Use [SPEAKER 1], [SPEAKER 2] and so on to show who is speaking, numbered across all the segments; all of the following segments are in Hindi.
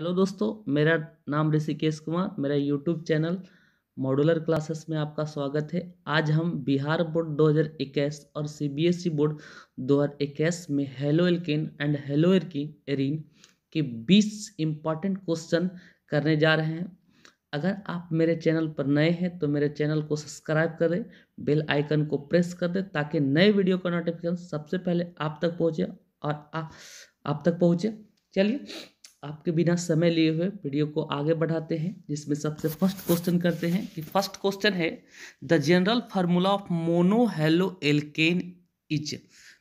[SPEAKER 1] हेलो दोस्तों मेरा नाम ऋषिकेश कुमार मेरा यूट्यूब चैनल मॉडुलर क्लासेस में आपका स्वागत है आज हम बिहार बोर्ड 2021 और सीबीएसई e बोर्ड 2021 में haloalkane and haloarene के 20 इम्पॉर्टेंट क्वेश्चन करने जा रहे हैं अगर आप मेरे चैनल पर नए हैं तो मेरे चैनल को सब्सक्राइब करें बेल आइकन को प्रेस कर दें ताकि नए वीडियो का नोटिफिकेशन सबसे पहले आप तक पहुँचे और आ, आप तक पहुँचे चलिए आपके बिना समय लिए हुए वीडियो को आगे बढ़ाते हैं जिसमें सबसे फर्स्ट क्वेश्चन करते हैं कि फर्स्ट क्वेश्चन है the general formula of mono haloalkane is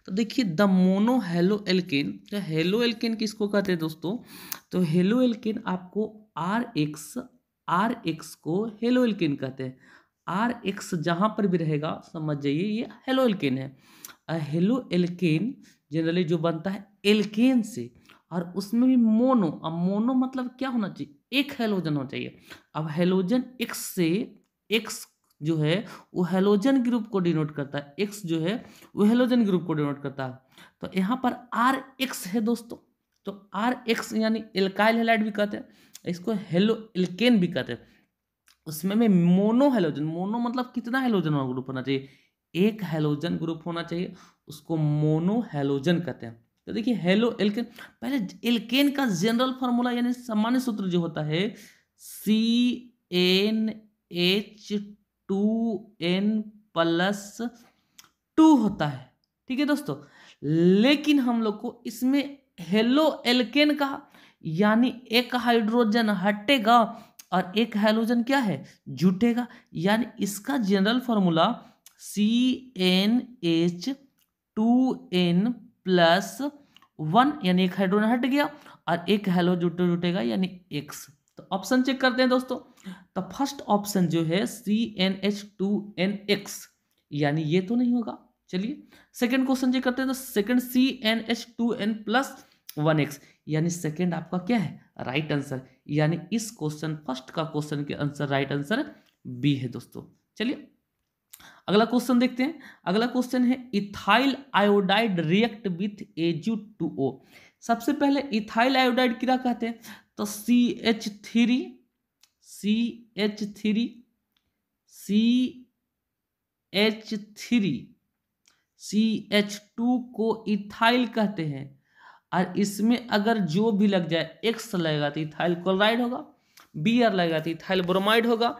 [SPEAKER 1] तो देखिए द मोनो हेलो एल्केन तो हेलो एल्केन किसको कहते हैं दोस्तों तो हेलो एल्केन आपको आर एक्स आर एक्स को हेलो एल्केन कहते हैं आर एक्स जहाँ पर भी रहेगा समझ जाइए ये हेलो एल्केन है हेलो एल्केन जनरली जो बनता है एल्केन से और उसमें भी मोनो अब मोनो मतलब क्या होना चाहिए एक हेलोजन होना चाहिए अब हेलोजन एक्स से एक्स जो है वो हेलोजन ग्रुप को डिनोट करता है एक्स जो है वो हेलोजन ग्रुप को डिनोट करता है तो यहाँ पर आर एक्स है दोस्तों तो आर एक्स यानी एल्काइल हेलाइड भी कहते हैं इसको हेलो एल्केन भी कहते हैं उसमें में मोनो हेलोजन मोनो मतलब कितना हेलोजन ग्रुप होना चाहिए एक हेलोजन ग्रुप होना चाहिए उसको मोनो हेलोजन कहते हैं तो देखिए हेलो एल्केन पहले एल्केन का जनरल फॉर्मूला यानी सामान्य सूत्र जो होता है C n H two n plus two होता है ठीक है दोस्तों लेकिन हम लोग को इसमें हेलो एल्केन का यानी एक हाइड्रोजन हटेगा और एक हाइड्रोजन क्या है जुटेगा यानी इसका general formula C n H two n plus one यानी एक हाइड्रोजन हट गया और एक हेलो जुटे जुटेगा यानी एक्स तो ऑप्शन चेक करते हैं दोस्तों तो फर्स्ट ऑप्शन जो है C n H two n X यानी ये तो नहीं होगा चलिए सेकंड क्वेश्चन चेक करते हैं तो second C n H two n plus one X यानी सेकंड आपका क्या है राइट आंसर यानी इस क्वेश्चन फर्स्ट का क्वेश्चन के आंसर राइट आंसर बी है दोस्तों चलिए अगला क्वेश्चन देखते हैं अगला क्वेश्चन है इथाइल आयोडाइड रिएक्ट विथ एजू टू ओ सबसे पहले इथाइल आयोडाइड क्या कहते हैं तो C H three C H three C H three C H two को इथाइल कहते हैं और इसमें अगर जो भी लग जाए एक्स लगेगा तो इथाइल क्लोराइड होगा बी आर लगेगा तो इथाइल ब्रोमाइड होगा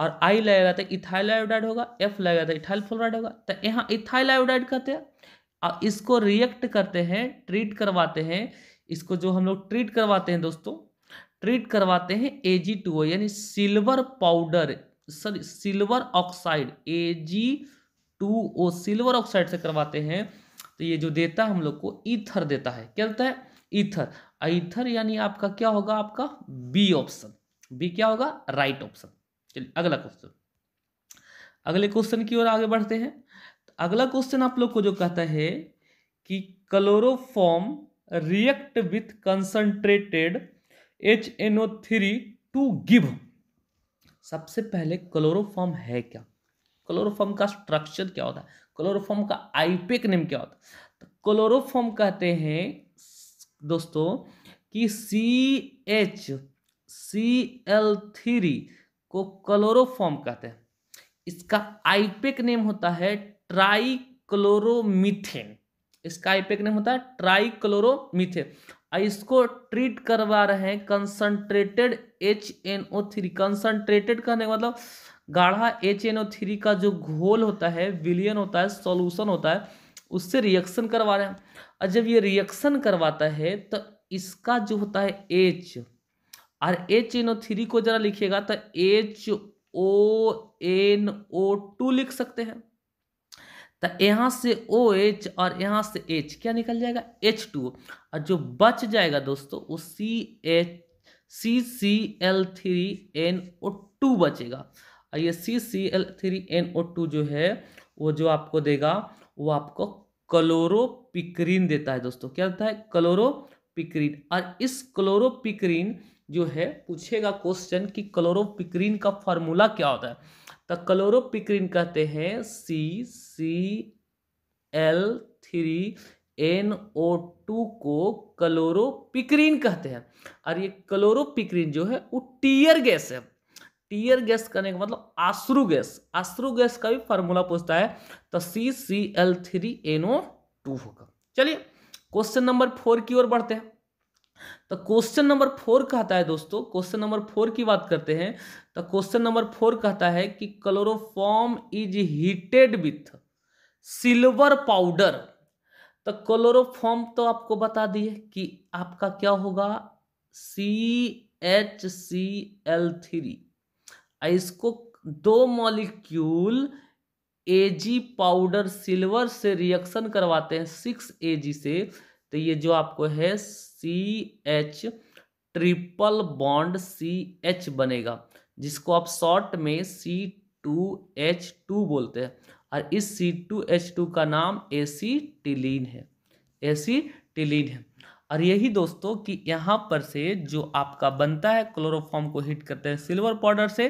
[SPEAKER 1] और आई लगेगा तो इथाइल आयोडाइड होगा एफ लगेगा तो इथाइल फ्लोराइड होगा तो यहाँ इथाइल आयोडाइड कहते हैं और इसको रिएक्ट करते हैं ट्रीट करवाते हैं इसको जो हम लोग ट्रीट करवाते हैं दोस्तों ट्रीट करवाते हैं ए जी टू ओ यानी silver powder sorry silver oxide A G two O silver oxide से करवाते हैं तो ये जो देता है हम लोग को ईथर देता है क्या देता है ईथर ईथर यानी आपका क्या होगा आपका बी ऑप्शन बी क्या होगा राइट ऑप्शन चलिए अगला क्वेश्चन अगले क्वेश्चन की ओर आगे बढ़ते हैं तो अगला क्वेश्चन आप लोग को जो कहता है कि chloroform react with concentrated H N O three to give सबसे पहले क्लोरोफॉर्म है क्या क्लोरोफॉर्म का स्ट्रक्चर क्या होता है क्लोरोफॉर्म का आईपेक नेम क्या होता है तो क्लोरोफॉर्म कहते हैं दोस्तों कि C H C L three को क्लोरोफॉर्म कहते हैं इसका आईपेक नेम होता है ट्राइक्लोरोमीथेन इसका आईपेक नेम होता है ट्राइक्लोरोमीथेन और इसको ट्रीट करवा रहे हैं concentrated H N O three concentrated कहने का मतलब गाढ़ा एच एन ओ थ्री का जो घोल होता है विलियन होता है सॉल्यूशन होता है उससे रिएक्शन करवा रहे हैं और जब ये रिएक्शन करवाता है तो इसका जो होता है एच और एच एन ओ थ्री को जरा लिखिएगा तो H O N O two लिख सकते हैं तो यहाँ से ओ एच और यहाँ से एच क्या निकल जाएगा एच टू और जो बच जाएगा दोस्तों वो C H C C L three N O two बचेगा और ये C C L three N O two जो है वो जो आपको देगा वो आपको क्लोरोपिक्रीन देता है दोस्तों क्या देता है क्लोरोपिक्रीन और इस क्लोरोपिक्रीन जो है पूछेगा क्वेश्चन कि क्लोरोपिक्रीन का फॉर्मूला क्या होता है तो क्लोरोपिक्रीन कहते हैं C C L three N O two को क्लोरोपिक्रीन कहते हैं और ये क्लोरोपिक्रीन जो है वो टीयर गैस है टीयर गैस करने का मतलब आश्रू गैस आश्रू गैस का भी फॉर्मूला पूछता है तो C C L three N O two होगा चलिए क्वेश्चन नंबर फोर की ओर बढ़ते हैं तो क्वेश्चन नंबर फोर कहता है दोस्तों क्वेश्चन नंबर फोर की बात करते हैं तो क्वेश्चन नंबर फोर कहता है कि chloroform is heated with silver powder तो क्लोरोफॉर्म तो आपको बता दिए कि आपका क्या होगा C H C L three इसको दो मॉलिक्यूल एजी पाउडर सिल्वर से रिएक्शन करवाते हैं सिक्स एजी से तो ये जो आपको है C H triple bond C H बनेगा जिसको आप शॉर्ट में सी टू एच टू बोलते हैं और इस सी टू एच टू का नाम टिलीन है टिलीन है और यही दोस्तों कि यहाँ पर से जो आपका बनता है क्लोरोफॉर्म को हिट करते हैं सिल्वर पाउडर से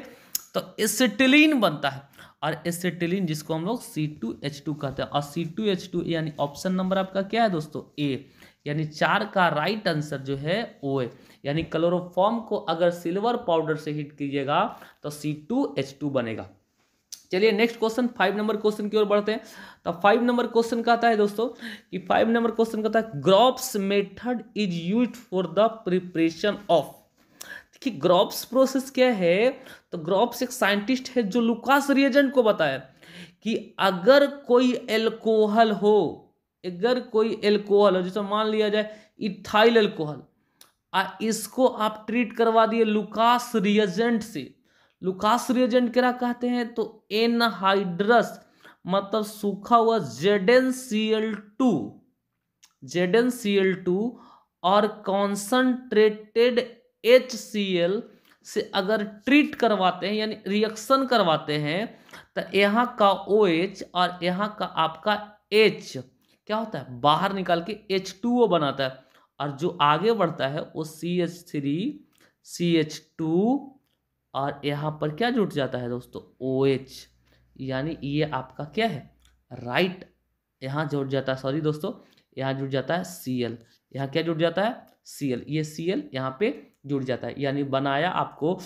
[SPEAKER 1] तो एसिटिलीन बनता है और एसिटिलीन जिसको हम लोग सी टू एच टू कहते हैं और सी टू एच टू यानी ऑप्शन नंबर आपका क्या है दोस्तों ए यानी चार का राइट आंसर जो है ओ ए यानी क्लोरोफॉर्म को अगर सिल्वर पाउडर से हीट कीजिएगा तो सी टू एच टू बनेगा चलिए next question five number question की ओर बढ़ते हैं तो फाइव नंबर क्वेश्चन कहता है दोस्तों कि फाइव नंबर क्वेश्चन कहता है Groves method is use for the preparation of देखिए ग्रॉप्स प्रोसेस क्या है तो ग्रॉप्स एक साइंटिस्ट है जो लुकास रिएजेंट को बताया कि अगर कोई एल्कोहल हो अगर कोई एल्कोहल हो जैसे मान लिया जाए इथाइल एल्कोहल आ इसको आप ट्रीट करवा दिए लुकास रिएजेंट से लुकास रिएजेंट क्या कहते हैं तो एनहाइड्रस मतलब सूखा हुआ ZN C L two ZN C L two और कॉन्सनट्रेटेड एच सी एल से अगर ट्रीट करवाते हैं यानी रिएक्शन करवाते हैं तो यहाँ का ओ OH एच और यहाँ का आपका एच क्या होता है बाहर निकाल के एच टू ओ बनाता है और जो आगे बढ़ता है वो C H three C H two और यहाँ पर क्या जुट जाता है दोस्तों ओ एच यानी ये आपका क्या है राइट यहाँ जुट जाता है सॉरी दोस्तों यहाँ जुट जाता है सी एल यहाँ क्या जुट जाता है सी एल ये सी एल यहाँ पे जुट जाता है यानी बनाया आपको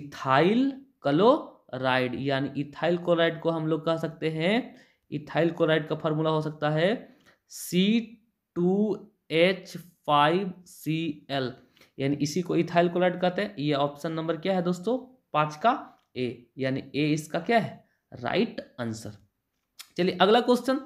[SPEAKER 1] इथाइल क्लोराइड यानी इथाइल क्लोराइड को हम लोग कह सकते हैं इथाइल क्लोराइड का फॉर्मूला हो सकता है C two H five C L यानी इसी को इथाइल क्लोराइड कहते हैं ये ऑप्शन नंबर क्या है दोस्तों पांच का ए यानी ए इसका क्या है राइट आंसर चलिए अगला क्वेश्चन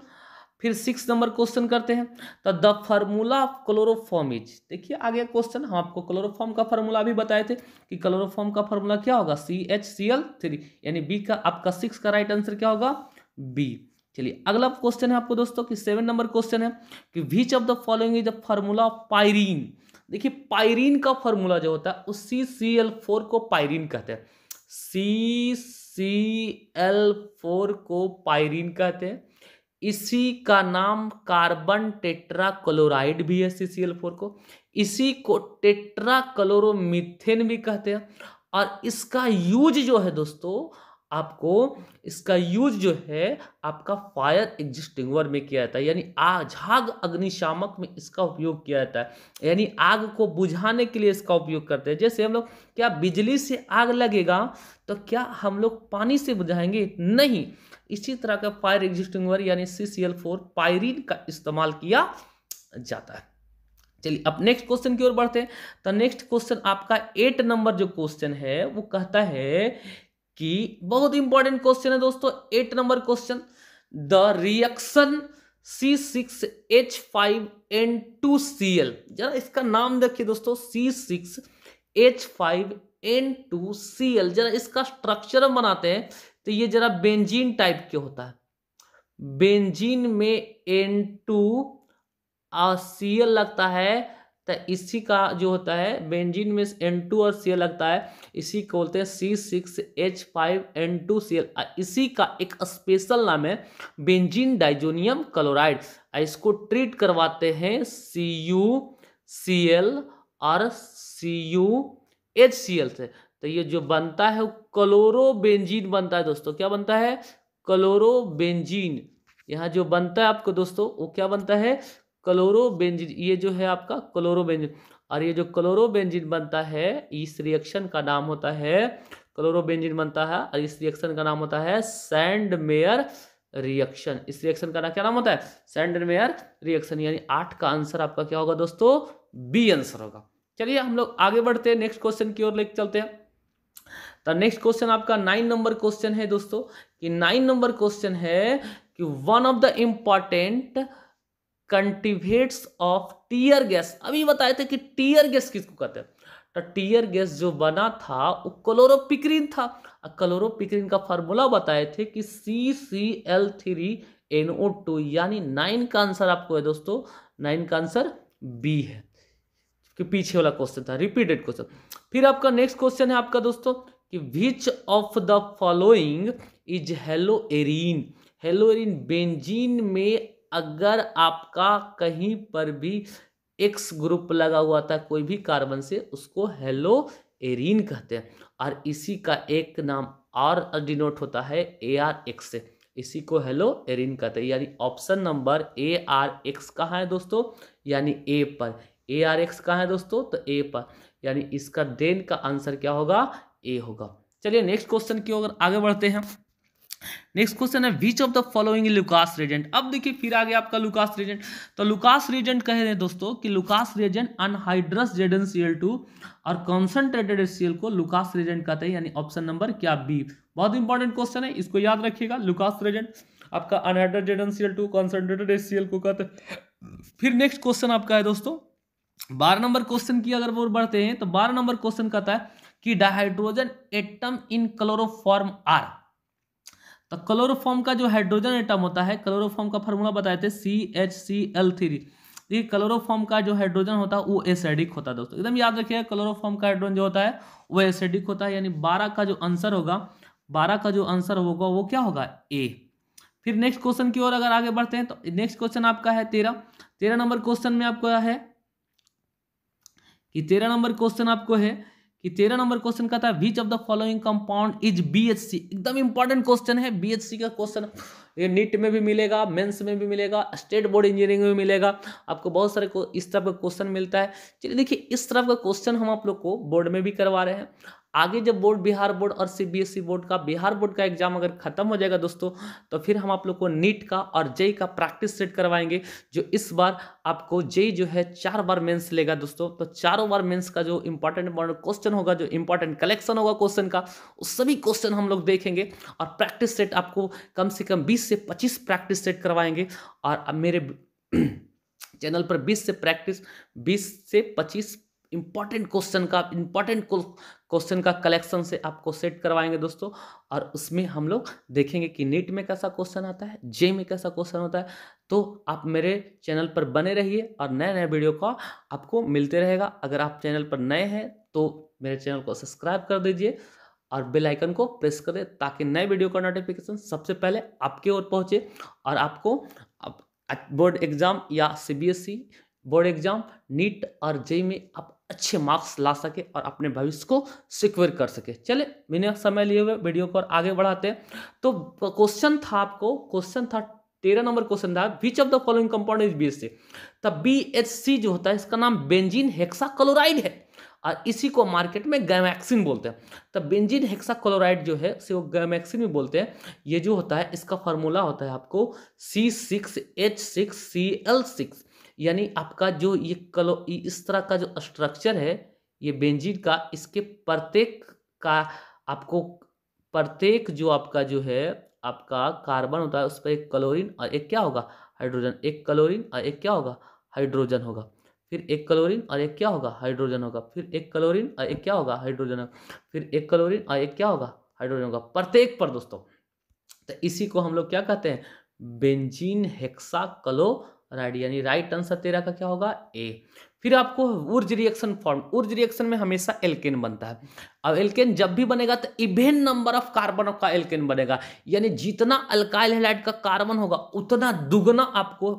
[SPEAKER 1] फिर सिक्स नंबर क्वेश्चन करते हैं तो the formula of chloroform is देखिए आगे क्वेश्चन हम आपको क्लोरोफॉर्म का फार्मूला भी बताए थे कि क्लोरोफॉर्म का फार्मूला क्या होगा C H C L three यानी बी का आपका सिक्स का राइट आंसर क्या होगा बी चलिए अगला क्वेश्चन है आपको दोस्तों कि सेवन नंबर क्वेश्चन है कि which of the following is the formula of pyrene देखिए पायरीन का फॉर्मूला जो होता है उस सी सी एल फोर को पायरीन कहते हैं सी सी एल फोर को पायरीन कहते हैं इसी का नाम कार्बन टेट्रा क्लोराइड भी है सी सी एल फोर को इसी को टेट्रा क्लोरोमिथेन भी कहते हैं और इसका यूज जो है दोस्तों आपको इसका यूज जो है आपका फायर वर में किया जाता है यानी झाग अग्निशामक में इसका उपयोग किया जाता है यानी आग को बुझाने के लिए इसका उपयोग करते हैं जैसे हम लोग क्या बिजली से आग लगेगा तो क्या हम लोग पानी से बुझाएंगे नहीं इसी तरह का फायर एग्जिस्टिंग वर यानी C C L four pyrene का इस्तेमाल किया जाता है चलिए अब नेक्स्ट क्वेश्चन की ओर बढ़ते हैं तो नेक्स्ट क्वेश्चन आपका एट नंबर जो क्वेश्चन है वो कहता है कि बहुत इंपॉर्टेंट क्वेश्चन है दोस्तों eight number question the reaction C six H five N two C L जरा इसका नाम देखिए दोस्तों C six H five N two C L जरा इसका स्ट्रक्चर हम बनाते हैं तो ये जरा बेंजीन टाइप के होता है बेंजीन में एन टू सी एल लगता है तो इसी का जो होता है बेंजीन में एन टू और सी लगता है इसी को बोलते हैं C six H five N two C इसी का एक स्पेशल नाम है बेंजीन डाइजोनियम क्लोराइड इसको ट्रीट करवाते हैं सी यू सी एल और C U H C L से तो ये जो बनता है वो क्लोरोबेंजीन बनता है दोस्तों क्या बनता है क्लोरोबेंजीन यहाँ जो बनता है आपको दोस्तों वो क्या बनता है क्लोरोबेंजिन ये जो है आपका क्लोरोबेंजिन और ये जो क्लोरोबेंजिन बनता है इस रिएक्शन का नाम होता है क्लोरोबेंजिन बनता है और इस रिएक्शन का नाम होता है सैंडमेयर रिएक्शन इस रिएक्शन का नाम क्या नाम होता है सैंडमेयर रिएक्शन यानी आठ का आंसर आपका क्या होगा दोस्तों बी आंसर होगा चलिए हम लोग आगे बढ़ते हैं नेक्स्ट क्वेश्चन की ओर लेकर चलते हैं तो नेक्स्ट क्वेश्चन आपका नाइन नंबर क्वेश्चन है दोस्तों कि नाइन नंबर क्वेश्चन है कि one of the important constituents of tear gas अभी बताए थे कि टीयर गैस किसको कहते हैं तो टीयर गैस जो बना था वो क्लोरोपिक्रीन था क्लोरोपिक्रीन का फॉर्मूला बताए थे कि C C L three N O two यानी नाइन का आंसर आपको है दोस्तों नाइन का आंसर बी है कि पीछे वाला क्वेश्चन था रिपीटेड क्वेश्चन फिर आपका नेक्स्ट क्वेश्चन है आपका दोस्तों कि which of the following is haloarene haloarene benzene में अगर आपका कहीं पर भी एक्स ग्रुप लगा हुआ था कोई भी कार्बन से उसको हेलो एरीन कहते हैं और इसी का एक नाम आर डिनोट होता है ए आर एक्स से इसी को हेलो एरिन कहते हैं यानी option number A R X कहाँ है दोस्तों यानी ए पर ए आर एक्स कहाँ है दोस्तों तो ए पर यानी इसका देन का आंसर क्या होगा ए होगा चलिए नेक्स्ट क्वेश्चन की ओर आगे बढ़ते हैं नेक्स्ट क्वेश्चन है which of the following Lucas reagent अब देखिए फिर आ गया आपका लुकास रेजेंट तो लुकास रेजेंट कह रहे हैं दोस्तों कि Lucas reagent anhydrous ZN C L two और कॉन्सेंट्रेटेड सी को लुकास रेजेंट कहते हैं यानी ऑप्शन नंबर क्या बी बहुत इंपॉर्टेंट क्वेश्चन है इसको याद रखिएगा लुकास रेजेंट आपका anhydrous ZN C L two concentrated S को कहते हैं फिर नेक्स्ट क्वेश्चन आपका है दोस्तों बारह नंबर क्वेश्चन की अगर वो बढ़ते हैं तो बारह नंबर क्वेश्चन कहता है कि dihydrogen atom in chloroform are तो क्लोरोफॉर्म का जो हाइड्रोजन एटम होता है क्लोरोफॉर्म का फॉर्मूला बताए थे C H C L three ये क्लोरोफॉर्म का जो हाइड्रोजन होता है वो एसिडिक होता है दोस्तों एकदम याद रखिएगा क्लोरोफॉर्म का हाइड्रोजन जो होता है वो एसिडिक होता है यानी बारह का जो आंसर होगा बारह का जो आंसर होगा वो क्या होगा ए फिर नेक्स्ट क्वेश्चन की ओर अगर आगे बढ़ते हैं तो नेक्स्ट क्वेश्चन आपका है तेरह तेरह नंबर क्वेश्चन में आपको है कि तेरह नंबर क्वेश्चन आपको है कि तेरह नंबर क्वेश्चन का था which of the following compound is BHC एकदम इंपॉर्टेंट क्वेश्चन है बीएचसी का क्वेश्चन ये नीट में भी मिलेगा मेंस में भी मिलेगा स्टेट बोर्ड इंजीनियरिंग में मिलेगा आपको बहुत सारे इस तरह का क्वेश्चन मिलता है चलिए देखिए इस तरह का क्वेश्चन हम आप लोग को बोर्ड में भी करवा रहे हैं आगे जब बोर्ड बिहार बोर्ड और सीबीएसई e बोर्ड का बिहार बोर्ड का एग्जाम अगर खत्म हो जाएगा दोस्तों तो फिर हम आप लोग को नीट का और जेई का प्रैक्टिस सेट करवाएंगे जो इस बार आपको जेई जो है चार बार मेंस लेगा दोस्तों तो चारों बार मेंस का जो इंपॉर्टेंट क्वेश्चन होगा जो इंपॉर्टेंट कलेक्शन होगा क्वेश्चन का उस सभी क्वेश्चन हम लोग देखेंगे और प्रैक्टिस सेट आपको कम से कम बीस से पच्चीस प्रैक्टिस सेट करवाएंगे और मेरे चैनल पर बीस से प्रैक्टिस बीस से पच्चीस इंपॉर्टेंट क्वेश्चन का इंपॉर्टेंट क्वेश्चन का कलेक्शन से आपको सेट करवाएंगे दोस्तों और उसमें हम लोग देखेंगे कि नीट में कैसा क्वेश्चन आता है जे में कैसा क्वेश्चन होता है तो आप मेरे चैनल पर बने रहिए और नए नए वीडियो का आपको मिलते रहेगा अगर आप चैनल पर नए हैं तो मेरे चैनल को सब्सक्राइब कर दीजिए और बेल आइकन को प्रेस करें ताकि नए वीडियो का नोटिफिकेशन सबसे पहले आपके ओर पहुंचे और आपको बोर्ड एग्ज़ाम या सीबीएसई बोर्ड एग्ज़ाम नीट और जेई में आप अच्छे मार्क्स ला सके और अपने भविष्य को सिक्योर कर सके चले मैंने समय लिए हुए वीडियो को और आगे बढ़ाते हैं तो क्वेश्चन था आपको क्वेश्चन था तेरह नंबर क्वेश्चन था which of the following compound is B H C तब बी एच सी जो होता है इसका नाम बेंजीन हेक्सा क्लोराइड है और इसी को मार्केट में गैमैक्सिन बोलते हैं तब बेंजीन हेक्सा क्लोराइड जो है से वो गैमैक्सिन भी बोलते हैं ये जो होता है इसका फॉर्मूला होता है आपको C six H six C L six यानी आपका जो ये कलो इस तरह का जो स्ट्रक्चर है ये बेंजीन का इसके प्रत्येक का आपको प्रत्येक जो आपका जो है आपका कार्बन होता है उस पर एक क्लोरीन और एक क्या होगा हाइड्रोजन एक क्लोरीन और एक क्या होगा हाइड्रोजन होगा फिर एक क्लोरीन और एक क्या होगा हाइड्रोजन होगा फिर एक क्लोरीन और एक क्या होगा हाइड्रोजन होगा फिर एक क्लोरीन और एक क्या होगा हाइड्रोजन होगा प्रत्येक पर दोस्तों तो इसी को हम लोग क्या कहते हैं बेंजीन हेक्सा क्लो राइट यानी राइट आंसर तेरह का क्या होगा ए फिर आपको Wurtz reaction form Wurtz reaction में हमेशा एल्केन बनता है अब एल्केन जब भी बनेगा तो इवेन नंबर ऑफ कार्बन का एल्केन बनेगा यानी जितना अल्काइल हेलाइट का कार्बन होगा उतना दुगना आपको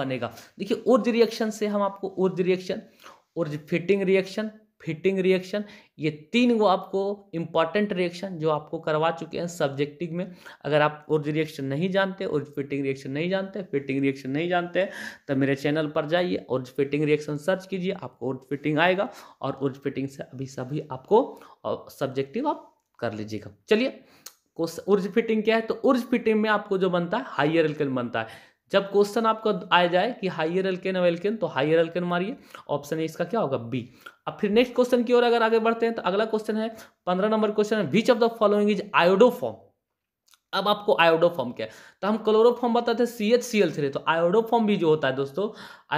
[SPEAKER 1] बनेगा देखिए ऊर्ज रिएक्शन से हम आपको Wurtz reaction Wurtz fitting reaction fitting reaction ये तीन वो आपको इम्पॉर्टेंट रिएक्शन जो आपको करवा चुके हैं सब्जेक्टिव में अगर आप उर्ज रिएक्शन नहीं जानते उर्ज फिटिंग रिएक्शन नहीं जानते फिटिंग रिएक्शन नहीं जानते तो मेरे चैनल पर जाइए उर्ज फिटिंग रिएक्शन सर्च कीजिए आपको उर्ज फिटिंग आएगा और उर्ज फिटिंग से अभी सभी आपको सब्जेक्टिव आप कर लीजिएगा चलिए उर्ज फिटिंग क्या है तो उर्ज फिटिंग में आपको जो बनता है हाइयर एल्केन बनता है जब क्वेश्चन आपको आ जाए कि हाइयर एल्केन एल्केन तो हाइयर एल्केन मारिए ऑप्शन इसका क्या होगा बी अब फिर नेक्स्ट क्वेश्चन की ओर अगर आगे बढ़ते हैं तो अगला क्वेश्चन है पंद्रह नंबर क्वेश्चन है which of the following is iodoform अब आपको आयोडोफॉर्म क्या है तो हम क्लोरोफॉर्म बताते हैं C H C L three तो आयोडोफॉर्म भी जो होता है दोस्तों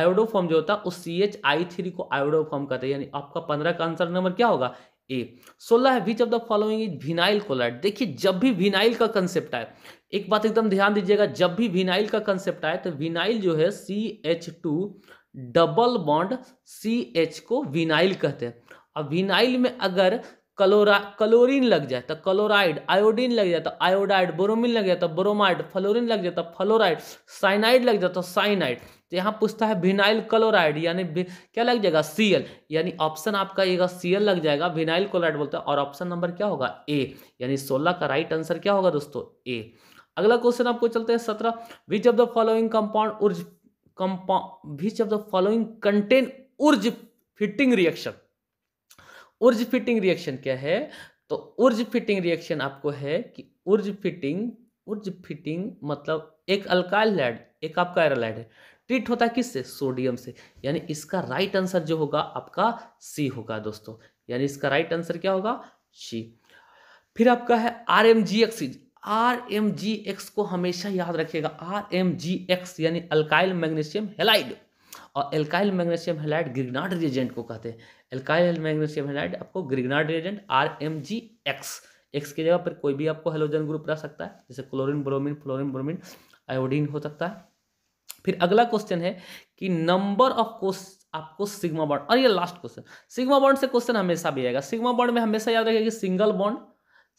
[SPEAKER 1] आयोडोफॉर्म जो होता है उस सी एच आई थ्री को आयोडोफॉर्म कहते हैं यानी आपका पंद्रह का आंसर नंबर क्या होगा ए सोलह है which of the following is vinyl chloride देखिए जब भी विनाइल का कंसेप्ट आए एक बात एकदम ध्यान दीजिएगा जब भी विनाइल का कंसेप्ट आए तो विनाइल जो है C H two double bond C H को विनाइल कहते हैं अब विनाइल में अगर कलोरा क्लोरीन लग जाए तो क्लोराइड आयोडीन लग जाए तो आयोडाइड बोरोमिन लग जाए तो ब्रोमाइड फ्लोरिन लग जाए तो फ्लोराइड साइनाइड लग जाए तो साइनाइड तो यहाँ पूछता है विनाइल क्लोराइड यानी क्या लग जाएगा सीएल यानी ऑप्शन आपका ये सीएल लग जाएगा विनाइल क्लोराइड बोलते हैं और ऑप्शन नंबर क्या होगा ए यानी सोलह का राइट आंसर क्या होगा दोस्तों ए अगला क्वेश्चन आपको चलते हैं सत्रह which of the following compound Wurtz compound which of the following contain Wurtz fitting reaction Wurtz fitting reaction क्या है तो उर्ज फिटिंग रिएक्शन आपको है कि उर्ज फिटिंग उर्ज फिटिंग मतलब एक अल्काइल लैड एक आपका एरालाइड है ट्रीट होता है किससे सोडियम से यानी इसका राइट आंसर जो होगा आपका सी होगा दोस्तों यानी इसका राइट आंसर क्या होगा सी फिर आपका है R M G X is R M G X को हमेशा याद रखिएगा आर एम जी एक्स यानी अल्काइल मैग्नीशियम हेलाइड और alkyl magnesium halide Grignard reagent को कहते हैं अल्काइल मैग्नीशियम हेलाइड आपको Grignard reagent R M G X X की जगह पर कोई भी आपको हेलोजन ग्रुप रह सकता है जैसे chlorine bromine fluorine bromine iodine हो सकता है फिर अगला क्वेश्चन है कि नंबर ऑफ क्वेश्चन आपको सिग्मा बॉन्ड और ये लास्ट क्वेश्चन सिग्मा बॉन्ड से क्वेश्चन हमेशा भी आएगा सिग्मा बॉन्ड में हमेशा याद रखेगा कि सिंगल बॉन्ड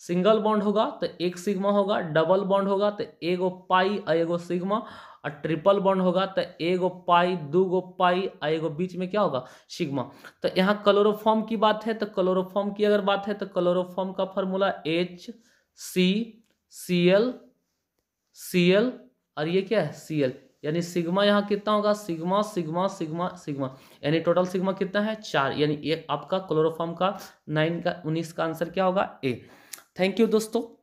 [SPEAKER 1] सिंगल बॉन्ड होगा तो एक सिग्मा होगा डबल बॉन्ड होगा तो एगो पाई आ एगो सिग्मा और ट्रिपल बॉन्ड होगा तो एगो पाई दू गो पाई आए एगो बीच में क्या होगा सिग्मा तो यहाँ क्लोरोफॉर्म की बात है तो क्लोरोफॉर्म की अगर बात है तो क्लोरोफॉर्म का formula H C C L C L और ये क्या है सी एल यानी सिग्मा यहाँ कितना होगा सिग्मा सिग्मा सिग्मा सिग्मा यानी टोटल सिग्मा कितना है चार यानी ये आपका क्लोरोफॉर्म का नाइन का उन्नीस का आंसर क्या होगा ए थैंक यू दोस्तों